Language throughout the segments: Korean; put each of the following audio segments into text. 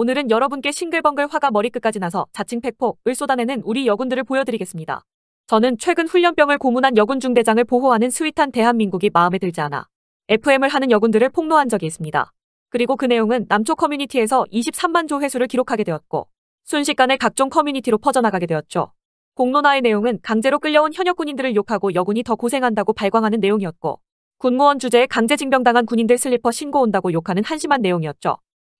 오늘은 여러분께 싱글벙글 화가 머리끝까지 나서 자칭 팩폭을 쏟아내는 우리 여군들을 보여드리겠습니다. 저는 최근 훈련병을 고문한 여군 중대장을 보호하는 스윗한 대한민국이 마음에 들지 않아 FM을 하는 여군들을 폭로한 적이 있습니다. 그리고 그 내용은 남초 커뮤니티에서 23만 조 회수를 기록하게 되었고 순식간에 각종 커뮤니티로 퍼져나가게 되었죠. 공론화의 내용은 강제로 끌려온 현역 군인들을 욕하고 여군이 더 고생한다고 발광하는 내용이었고 군무원 주제에 강제 징병당한 군인들 슬리퍼 신고 온다고 욕하는 한심한 내용이었죠.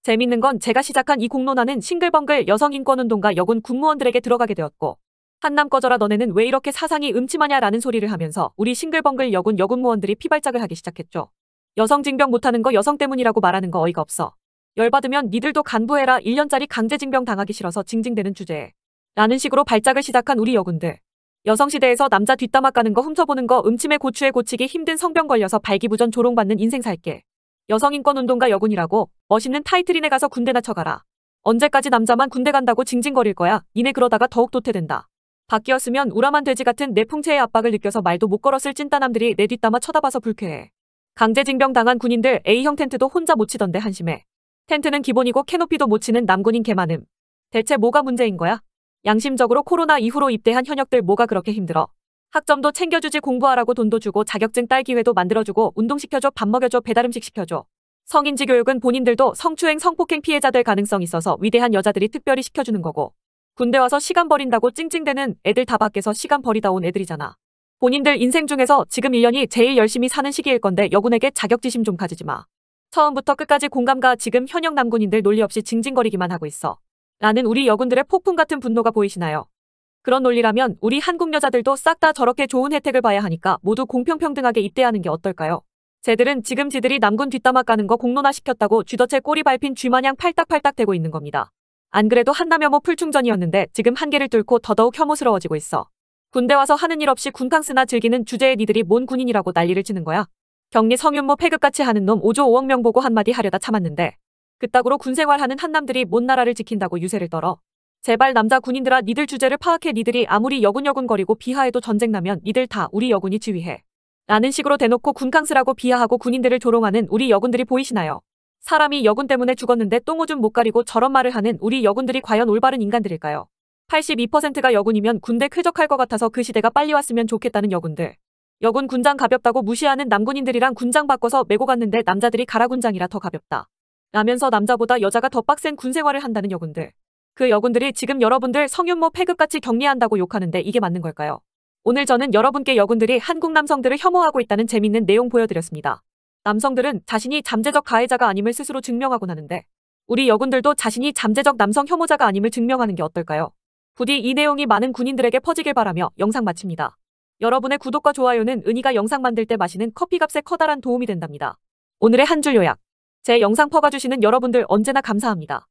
재밌는 건 제가 시작한 이 공론화는 싱글벙글 여성인권운동가 여군 군무원들에게 들어가게 되었고 한남 꺼져라 너네는 왜 이렇게 사상이 음침하냐라는 소리를 하면서 우리 싱글벙글 여군 여군무원들이 피발작을 하기 시작했죠. 여성 징병 못하는 거 여성 때문이라고 말하는 거 어이가 없어. 열받으면 니들도 간부해라 1년짜리 강제징병 당하기 싫어서 징징대는 주제에 라는 식으로 발작을 시작한 우리 여군들. 여성시대에서 남자 뒷담화 까는 거 훔쳐보는 거 음침에 고추에 고치기 힘든 성병 걸려서 발기부전 조롱받는 인생 살게. 여성인권운동가 여군이라고 멋있는 타이틀이네 가서 군대나 쳐가라. 언제까지 남자만 군대 간다고 징징거릴 거야. 이네 그러다가 더욱 도태된다. 바뀌었으면 우람한 돼지 같은 내 풍채의 압박을 느껴서 말도 못 걸었을 찐따남들이 내 뒷담화 쳐다봐서 불쾌해. 강제징병 당한 군인들 A형 텐트도 혼자 못 치던데 한심해. 텐트는 기본이고 캐노피도 못 치는 남군인 개만음. 대체 뭐가 문제인 거야? 양심적으로 코로나 이후로 입대한 현역들 뭐가 그렇게 힘들어? 학점도 챙겨주지 공부하라고 돈도 주고 자격증 딸 기회도 만들어주고 운동시켜줘 밥 먹여줘 배달음식 시켜줘. 성인지 교육은 본인들도 성추행 성폭행 피해자 될 가능성 있어서 위대한 여자들이 특별히 시켜주는 거고 군대 와서 시간 버린다고 찡찡대는 애들 다 밖에서 시간 버리다 온 애들이잖아. 본인들 인생 중에서 지금 1년이 제일 열심히 사는 시기일 건데 여군에게 자격지심 좀 가지지 마. 처음부터 끝까지 공감과 지금 현역 남군인들 논리 없이 징징거리기만 하고 있어. 라는 우리 여군들의 폭풍 같은 분노가 보이시나요? 그런 논리라면 우리 한국 여자들도 싹 다 저렇게 좋은 혜택을 봐야 하니까 모두 공평평등하게 입대하는 게 어떨까요? 쟤들은 지금 지들이 남군 뒷담화 까는 거 공론화시켰다고 쥐덫에 꼬리 밟힌 쥐마냥 팔딱팔딱 대고 있는 겁니다. 안 그래도 한남 혐오 풀충전이었는데 지금 한계를 뚫고 더더욱 혐오스러워지고 있어. 군대 와서 하는 일 없이 군캉스나 즐기는 주제의 니들이 뭔 군인이라고 난리를 치는 거야. 격리 성윤모 폐급같이 하는 놈 5조 5억 명 보고 한마디 하려다 참았는데 그따구로 군생활하는 한남들이 뭔 나라를 지킨다고 유세를 떨어. 제발 남자 군인들아 니들 주제를 파악해 니들이 아무리 여군여군거리고 비하해도 전쟁 나면 니들 다 우리 여군이 지휘해. 라는 식으로 대놓고 군캉스라고 비하하고 군인들을 조롱하는 우리 여군들이 보이시나요? 사람이 여군 때문에 죽었는데 똥오줌 못 가리고 저런 말을 하는 우리 여군들이 과연 올바른 인간들일까요? 82%가 여군이면 군대 쾌적할 것 같아서 그 시대가 빨리 왔으면 좋겠다는 여군들. 여군 군장 가볍다고 무시하는 남군인들이랑 군장 바꿔서 메고 갔는데 남자들이 가라 군장이라 더 가볍다. 라면서 남자보다 여자가 더 빡센 군 생활을 한다는 여군들. 그 여군들이 지금 여러분들 성윤모 폐급같이 격리한다고 욕하는데 이게 맞는 걸까요? 오늘 저는 여러분께 여군들이 한국 남성들을 혐오하고 있다는 재밌는 내용 보여드렸습니다. 남성들은 자신이 잠재적 가해자가 아님을 스스로 증명하곤 하는데 우리 여군들도 자신이 잠재적 남성 혐오자가 아님을 증명하는 게 어떨까요? 부디 이 내용이 많은 군인들에게 퍼지길 바라며 영상 마칩니다. 여러분의 구독과 좋아요는 은희가 영상 만들 때 마시는 커피값에 커다란 도움이 된답니다. 오늘의 한 줄 요약. 제 영상 퍼가주시는 여러분들 언제나 감사합니다.